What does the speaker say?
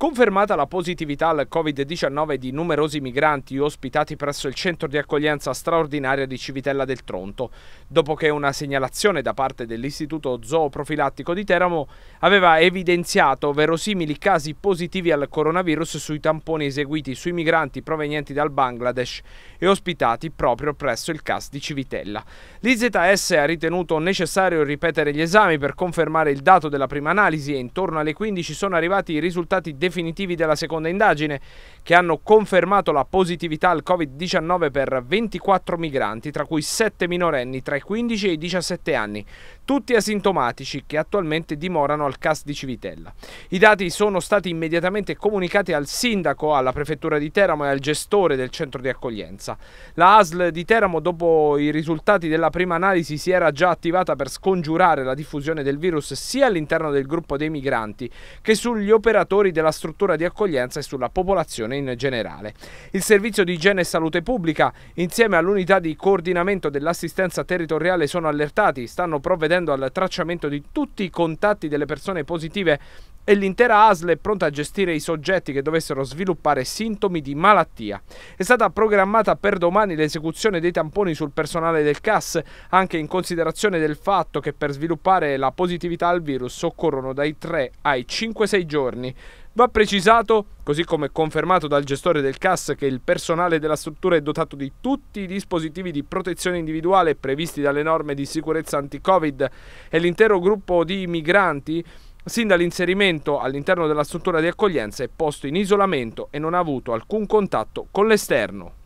Confermata la positività al Covid-19 di numerosi migranti ospitati presso il centro di accoglienza straordinaria di Civitella del Tronto, dopo che una segnalazione da parte dell'Istituto Zooprofilattico di Teramo aveva evidenziato verosimili casi positivi al coronavirus sui tamponi eseguiti sui migranti provenienti dal Bangladesh e ospitati proprio presso il CAS di Civitella. L'IZS ha ritenuto necessario ripetere gli esami per confermare il dato della prima analisi e intorno alle 15 sono arrivati i risultati definitivi definitivi della seconda indagine, che hanno confermato la positività al Covid-19 per 24 migranti, tra cui 7 minorenni tra i 15 e i 17 anni, tutti asintomatici che attualmente dimorano al CAS di Civitella. I dati sono stati immediatamente comunicati al sindaco, alla prefettura di Teramo e al gestore del centro di accoglienza. La ASL di Teramo dopo i risultati della prima analisi si era già attivata per scongiurare la diffusione del virus sia all'interno del gruppo dei migranti che sugli operatori della struttura di accoglienza e sulla popolazione in generale. Il servizio di igiene e salute pubblica insieme all'unità di coordinamento dell'assistenza territoriale sono allertati, stanno provvedendo procedendo al tracciamento di tutti i contatti delle persone positive e l'intera ASL è pronta a gestire i soggetti che dovessero sviluppare sintomi di malattia. È stata programmata per domani l'esecuzione dei tamponi sul personale del CAS, anche in considerazione del fatto che per sviluppare la positività al virus occorrono dai 3 ai 5-6 giorni. Va precisato, così come confermato dal gestore del CAS, che il personale della struttura è dotato di tutti i dispositivi di protezione individuale previsti dalle norme di sicurezza anti-Covid e l'intero gruppo di migranti sin dall'inserimento all'interno della struttura di accoglienza è posto in isolamento e non ha avuto alcun contatto con l'esterno.